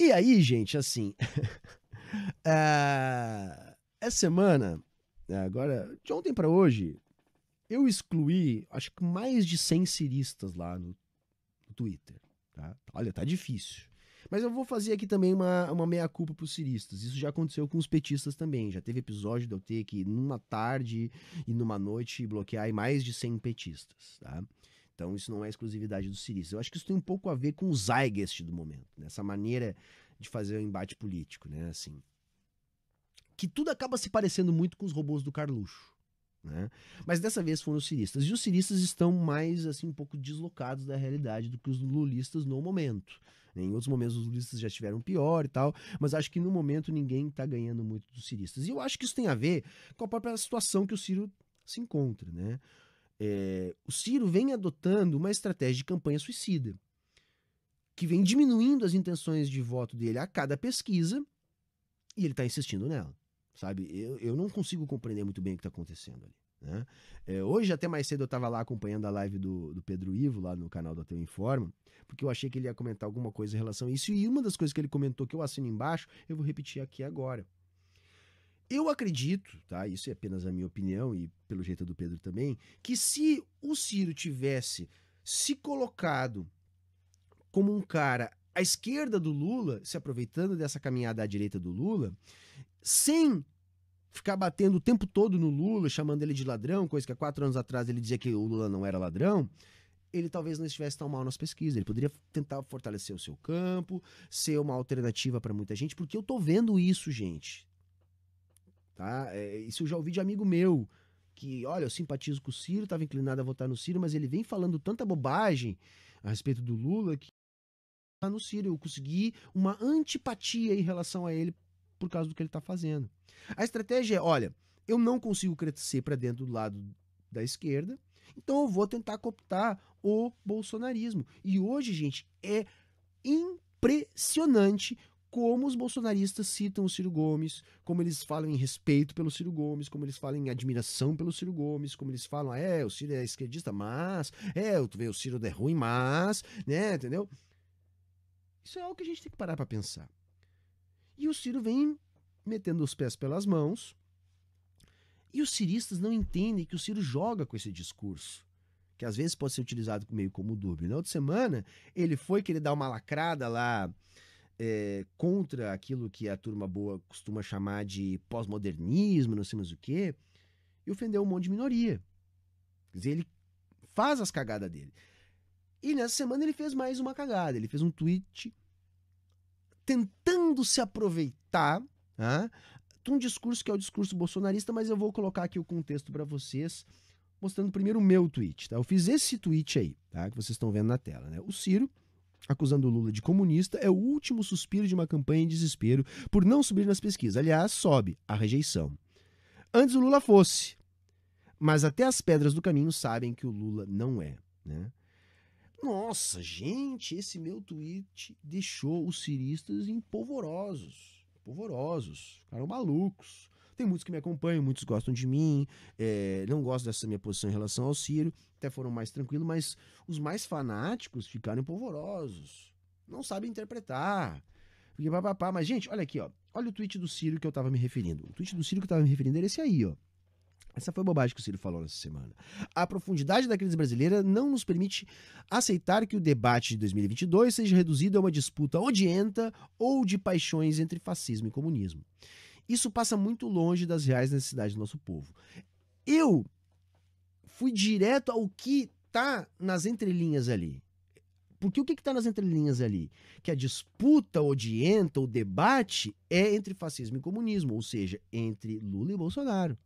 E aí, gente, assim. Eh, essa semana, eh, agora, de ontem para hoje, eu excluí, acho que mais de 100 ciristas lá no, no Twitter. Tá? Olha, tá difícil. Mas eu vou fazer aqui também uma, uma meia-culpa pros ciristas. Isso já aconteceu com os petistas também. Já teve episódio de eu ter que, numa tarde e numa noite, bloquear mais de 100 petistas, tá? Então isso não é exclusividade do ciristas Eu acho que isso tem um pouco a ver com o Zeitgeist do momento, né? essa maneira de fazer o um embate político, né? Assim, que tudo acaba se parecendo muito com os robôs do Carluxo. Né? Mas dessa vez foram os ciristas. E os ciristas estão mais assim um pouco deslocados da realidade do que os lulistas no momento. Em outros momentos os lulistas já estiveram pior e tal, mas acho que no momento ninguém está ganhando muito dos ciristas. E eu acho que isso tem a ver com a própria situação que o Ciro se encontra, né? é, o Ciro vem adotando uma estratégia de campanha suicida, que vem diminuindo as intenções de voto dele a cada pesquisa, e ele está insistindo nela. Sabe? Eu, eu não consigo compreender muito bem o que está acontecendo ali. Né? É, hoje, até mais cedo, eu estava lá acompanhando a live do, do Pedro Ivo, lá no canal do Ateu Informa, porque eu achei que ele ia comentar alguma coisa em relação a isso. E uma das coisas que ele comentou que eu assino embaixo, eu vou repetir aqui agora. Eu acredito, tá? Isso é apenas a minha opinião e pelo jeito do Pedro também, que se o Ciro tivesse se colocado como um cara à esquerda do Lula, se aproveitando dessa caminhada à direita do Lula, sem ficar batendo o tempo todo no Lula, chamando ele de ladrão, coisa que há quatro anos atrás ele dizia que o Lula não era ladrão, ele talvez não estivesse tão mal nas pesquisas. Ele poderia tentar fortalecer o seu campo, ser uma alternativa para muita gente, porque eu tô vendo isso, gente. Tá? É, isso eu já ouvi de amigo meu, que, olha, eu simpatizo com o Ciro, estava inclinado a votar no Ciro, mas ele vem falando tanta bobagem a respeito do Lula que tá no Ciro, eu consegui uma antipatia em relação a ele por causa do que ele está fazendo. A estratégia é, olha, eu não consigo crescer para dentro do lado da esquerda, então eu vou tentar cooptar o bolsonarismo. E hoje, gente, é impressionante como os bolsonaristas citam o Ciro Gomes, como eles falam em respeito pelo Ciro Gomes, como eles falam em admiração pelo Ciro Gomes, como eles falam, ah, é, o Ciro é esquerdista, mas, é, tu vê, o Ciro é ruim, mas, né, entendeu? Isso é algo que a gente tem que parar para pensar. E o Ciro vem metendo os pés pelas mãos, e os ciristas não entendem que o Ciro joga com esse discurso que às vezes pode ser utilizado meio como dúbio. Na outra semana, ele foi querer dar uma lacrada lá é, contra aquilo que a turma boa costuma chamar de pós-modernismo, não sei mais o quê, e ofendeu um monte de minoria. Quer dizer, ele faz as cagadas dele. E nessa semana ele fez mais uma cagada. Ele fez um tweet tentando se aproveitar né, de um discurso que é o discurso bolsonarista, mas eu vou colocar aqui o contexto para vocês, mostrando primeiro o meu tweet. Tá? Eu fiz esse tweet aí, tá? que vocês estão vendo na tela. Né? O Ciro acusando Lula de comunista, é o último suspiro de uma campanha em desespero por não subir nas pesquisas. Aliás, sobe a rejeição. Antes o Lula fosse, mas até as pedras do caminho sabem que o Lula não é. Né? Nossa, gente, esse meu tweet deixou os ciristas empolvorosos. Polvorosos, ficaram malucos. Tem muitos que me acompanham, muitos gostam de mim, é, não gostam dessa minha posição em relação ao Ciro, até foram mais tranquilos, mas os mais fanáticos ficaram polvorosos. Não sabem interpretar. Porque papapá. Mas, gente, olha aqui, ó. Olha o tweet do Ciro que eu tava me referindo. O tweet do Ciro que eu tava me referindo era esse aí, ó. Essa foi a bobagem que o Ciro falou nessa semana. A profundidade da crise brasileira não nos permite aceitar que o debate de 2022 seja reduzido a uma disputa odienta ou de paixões entre fascismo e comunismo. Isso passa muito longe das reais necessidades do nosso povo. Eu fui direto ao que está nas entrelinhas ali. Porque o que está nas entrelinhas ali? Que a disputa odienta, o debate é entre fascismo e comunismo, ou seja, entre Lula e Bolsonaro.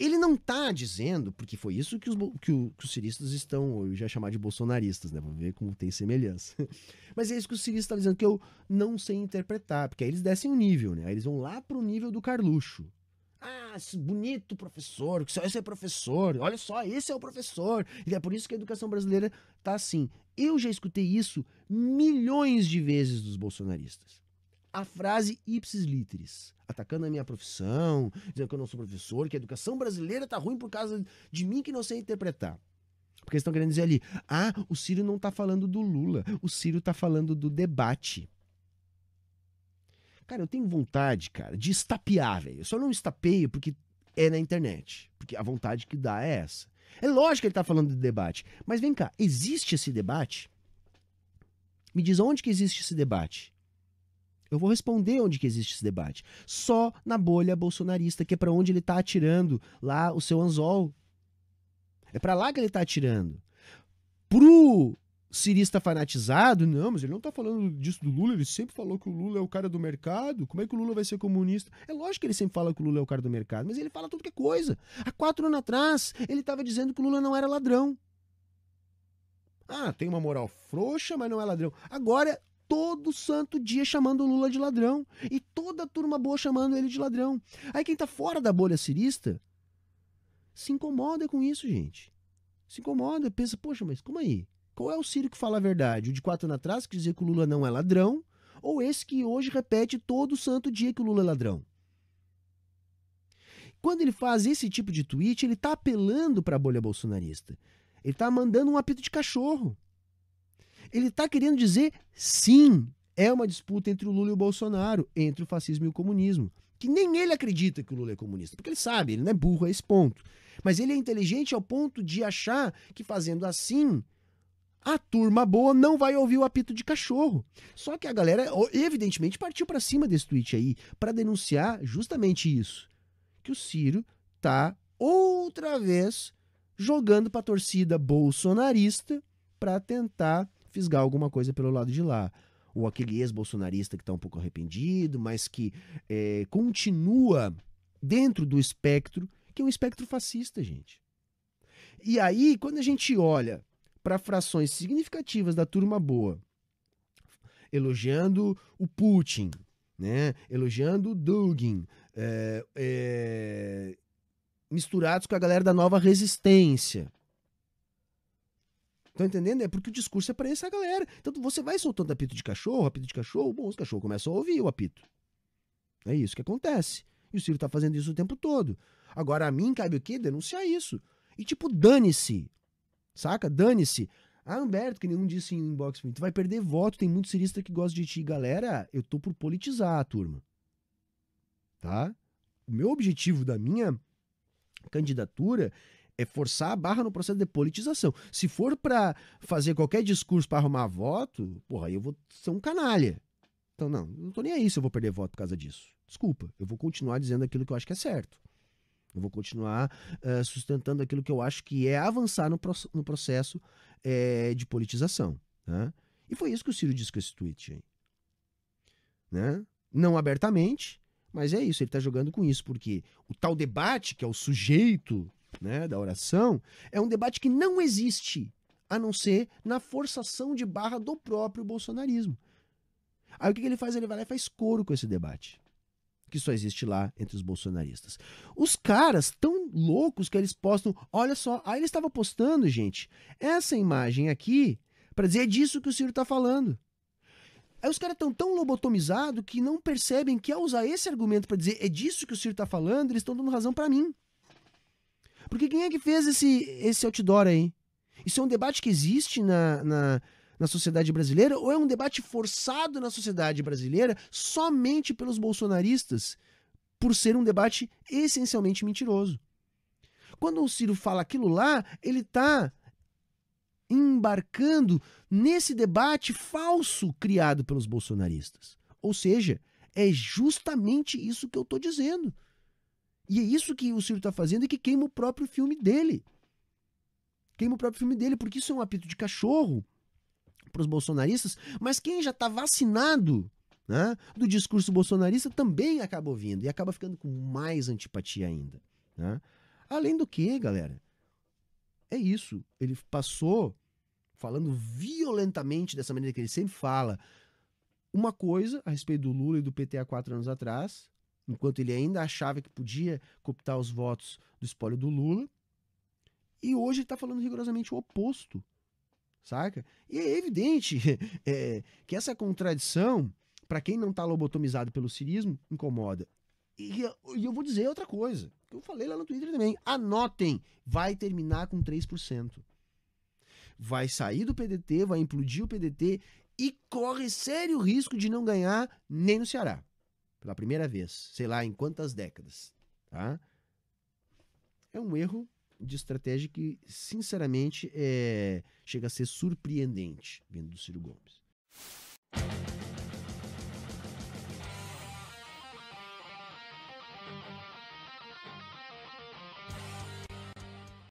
Ele não está dizendo, porque foi isso que os, que, o, que os ciristas estão, eu já chamar de bolsonaristas, né? Vamos ver como tem semelhança. Mas é isso que os ciristas estão tá dizendo, que eu não sei interpretar, porque aí eles descem o um nível, né? Aí eles vão lá pro nível do Carluxo. Ah, bonito professor, que só esse é professor, olha só, esse é o professor. E é por isso que a educação brasileira está assim. Eu já escutei isso milhões de vezes dos bolsonaristas a frase ipsis literis, atacando a minha profissão, dizendo que eu não sou professor, que a educação brasileira tá ruim por causa de mim que não sei interpretar. Porque eles estão querendo dizer ali, ah, o Ciro não tá falando do Lula, o Ciro tá falando do debate. Cara, eu tenho vontade, cara, de estapear, velho. Eu só não estapeio porque é na internet. Porque a vontade que dá é essa. É lógico que ele tá falando de debate. Mas vem cá, existe esse debate? Me diz onde que existe esse debate? Eu vou responder onde que existe esse debate. Só na bolha bolsonarista, que é para onde ele está atirando lá o seu anzol. É para lá que ele está atirando. Pro cirista fanatizado, não, mas ele não está falando disso do Lula, ele sempre falou que o Lula é o cara do mercado, como é que o Lula vai ser comunista? É lógico que ele sempre fala que o Lula é o cara do mercado, mas ele fala tudo que é coisa. Há quatro anos atrás, ele estava dizendo que o Lula não era ladrão. Ah, tem uma moral frouxa, mas não é ladrão. Agora, todo santo dia chamando o Lula de ladrão. E toda a turma boa chamando ele de ladrão. Aí quem tá fora da bolha cirista se incomoda com isso, gente. Se incomoda, pensa, poxa, mas como aí? Qual é o Ciro que fala a verdade? O de quatro anos atrás que dizia que o Lula não é ladrão? Ou esse que hoje repete todo santo dia que o Lula é ladrão? Quando ele faz esse tipo de tweet, ele tá apelando para a bolha bolsonarista. Ele tá mandando um apito de cachorro. Ele está querendo dizer sim, é uma disputa entre o Lula e o Bolsonaro, entre o fascismo e o comunismo. Que nem ele acredita que o Lula é comunista, porque ele sabe, ele não é burro a é esse ponto. Mas ele é inteligente ao ponto de achar que fazendo assim, a turma boa não vai ouvir o apito de cachorro. Só que a galera, evidentemente, partiu para cima desse tweet aí, para denunciar justamente isso. Que o Ciro tá outra vez jogando para a torcida bolsonarista para tentar fisgar alguma coisa pelo lado de lá. Ou aquele ex-bolsonarista que está um pouco arrependido, mas que é, continua dentro do espectro, que é um espectro fascista, gente. E aí, quando a gente olha para frações significativas da turma boa, elogiando o Putin, né? elogiando o Dugin, é, é, misturados com a galera da nova resistência, Estão entendendo? É porque o discurso é para essa galera. Então você vai soltando apito de cachorro, apito de cachorro, bom, os cachorros começam a ouvir o apito. É isso que acontece. E o Ciro tá fazendo isso o tempo todo. Agora a mim cabe o quê? Denunciar isso. E tipo, dane-se. Saca? Dane-se. Ah, Humberto, que nenhum disse em inbox, tu vai perder voto, tem muito cirista que gosta de ti. Galera, eu tô por politizar turma. Tá? O meu objetivo da minha candidatura é forçar a barra no processo de politização. Se for para fazer qualquer discurso para arrumar voto, porra, aí eu vou ser um canalha. Então, não, não tô nem aí se eu vou perder voto por causa disso. Desculpa, eu vou continuar dizendo aquilo que eu acho que é certo. Eu vou continuar uh, sustentando aquilo que eu acho que é avançar no, pro no processo é, de politização. Né? E foi isso que o Ciro disse com esse tweet aí. Né? Não abertamente, mas é isso, ele está jogando com isso, porque o tal debate, que é o sujeito né, da oração, é um debate que não existe, a não ser na forçação de barra do próprio bolsonarismo. Aí o que, que ele faz? Ele vai lá e faz coro com esse debate que só existe lá entre os bolsonaristas. Os caras tão loucos que eles postam, olha só, aí ele estava postando, gente, essa imagem aqui para dizer é disso que o Ciro tá falando. Aí os caras estão tão, tão lobotomizados que não percebem que ao usar esse argumento para dizer é disso que o Ciro tá falando, eles estão dando razão para mim. Porque quem é que fez esse, esse outdoor aí? Isso é um debate que existe na, na, na sociedade brasileira ou é um debate forçado na sociedade brasileira somente pelos bolsonaristas por ser um debate essencialmente mentiroso? Quando o Ciro fala aquilo lá, ele está embarcando nesse debate falso criado pelos bolsonaristas. Ou seja, é justamente isso que eu estou dizendo. E é isso que o Ciro está fazendo e que queima o próprio filme dele. Queima o próprio filme dele, porque isso é um apito de cachorro para os bolsonaristas, mas quem já está vacinado né, do discurso bolsonarista também acaba ouvindo e acaba ficando com mais antipatia ainda. Né? Além do que, galera, é isso. Ele passou falando violentamente dessa maneira que ele sempre fala uma coisa a respeito do Lula e do PT há quatro anos atrás, enquanto ele ainda achava que podia cooptar os votos do espólio do Lula. E hoje ele está falando rigorosamente o oposto, saca? E é evidente é, que essa contradição, para quem não está lobotomizado pelo cirismo, incomoda. E, e eu vou dizer outra coisa, que eu falei lá no Twitter também. Anotem, vai terminar com 3%. Vai sair do PDT, vai implodir o PDT e corre sério risco de não ganhar nem no Ceará pela primeira vez, sei lá em quantas décadas, tá? É um erro de estratégia que, sinceramente, é... chega a ser surpreendente vindo do Ciro Gomes.